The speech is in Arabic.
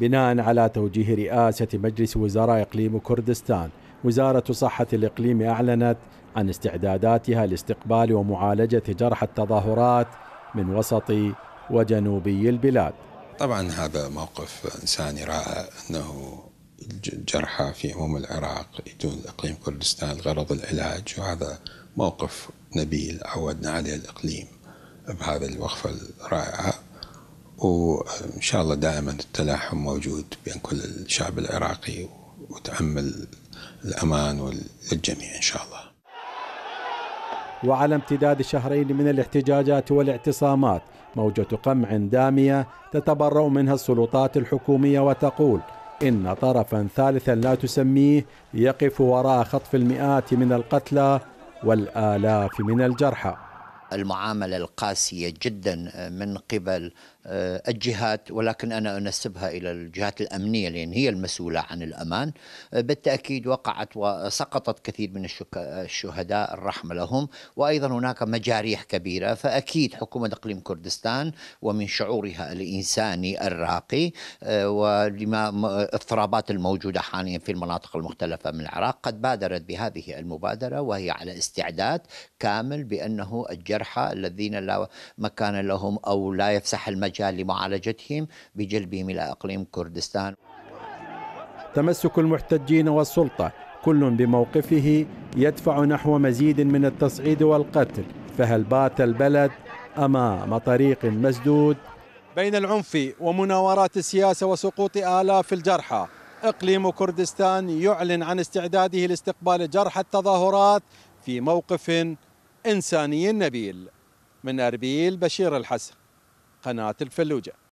بناء على توجيه رئاسة مجلس وزراء إقليم كردستان وزارة صحة الإقليم أعلنت عن استعداداتها لاستقبال ومعالجة جرحى التظاهرات من وسط وجنوبي البلاد طبعا هذا موقف إنساني رائع أنه الجرحى في عموم العراق يدون إقليم كردستان لغرض العلاج وهذا موقف نبيل عودنا عليه الإقليم بهذه الوقفة الرائعة وإن شاء الله دائما التلاحم موجود بين كل الشعب العراقي وتأمل الأمان للجميع إن شاء الله وعلى امتداد شهرين من الاحتجاجات والاعتصامات موجة قمع دامية تتبرأ منها السلطات الحكومية وتقول إن طرفا ثالثا لا تسميه يقف وراء خطف المئات من القتلى والآلاف من الجرحى المعاملة القاسية جدا من قبل آه، الجهات ولكن انا انسبها الى الجهات الامنيه لان هي المسؤوله عن الامان آه، بالتاكيد وقعت وسقطت كثير من الشهداء الرحمه لهم وايضا هناك مجاريح كبيره فاكيد حكومه اقليم كردستان ومن شعورها الانساني الراقي آه، ولما اضطرابات الموجوده حاليا في المناطق المختلفه من العراق قد بادرت بهذه المبادره وهي على استعداد كامل بانه الجرحى الذين لا مكان لهم او لا يفسح المجال المجال لمعالجتهم بجلبهم إلى أقليم كردستان تمسك المحتجين والسلطة كل بموقفه يدفع نحو مزيد من التصعيد والقتل فهل بات البلد أمام طريق مسدود؟ بين العنف ومناورات السياسة وسقوط آلاف الجرحى إقليم كردستان يعلن عن استعداده لاستقبال جرحى التظاهرات في موقف إنساني نبيل من أربيل بشير الحسن قناة الفلوجة